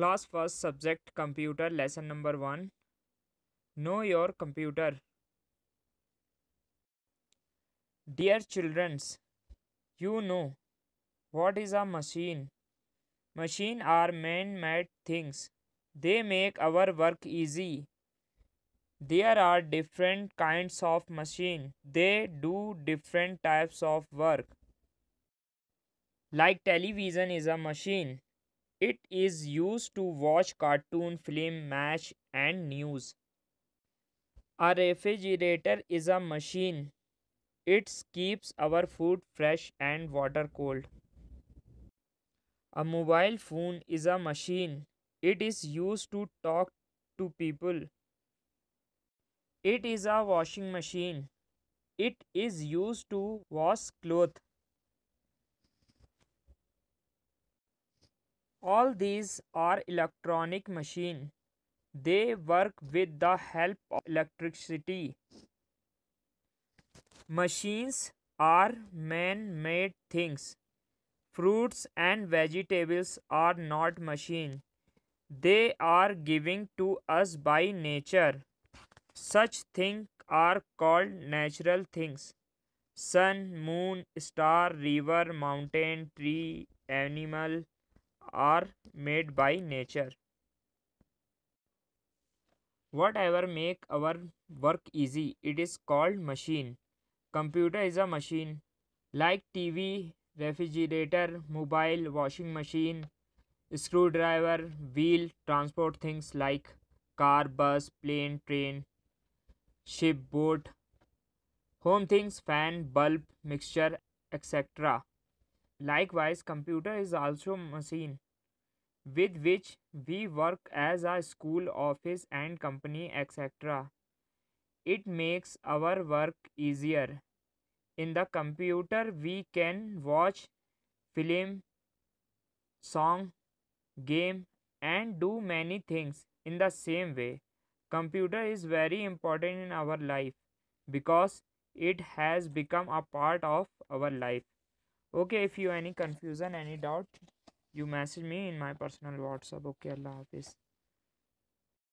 Class first subject computer lesson number 1 Know your computer Dear childrens you know what is a machine machine are man made things they make our work easy there are different kinds of machine they do different types of work like television is a machine it is used to watch cartoon, film, match and news. A refrigerator is a machine. It keeps our food fresh and water cold. A mobile phone is a machine. It is used to talk to people. It is a washing machine. It is used to wash clothes. All these are electronic machine. They work with the help of electricity. Machines are man-made things. Fruits and vegetables are not machine. They are given to us by nature. Such things are called natural things. Sun, moon, star, river, mountain, tree, animal, are made by nature. Whatever make our work easy, it is called machine. Computer is a machine. Like TV, refrigerator, mobile, washing machine, screwdriver, wheel, transport things like car, bus, plane, train, ship, boat, home things, fan, bulb, mixture, etc. Likewise, computer is also machine with which we work as a school, office and company etc. It makes our work easier. In the computer we can watch film, song, game and do many things in the same way. Computer is very important in our life because it has become a part of our life okay if you any confusion any doubt you message me in my personal whatsapp okay allah hafiz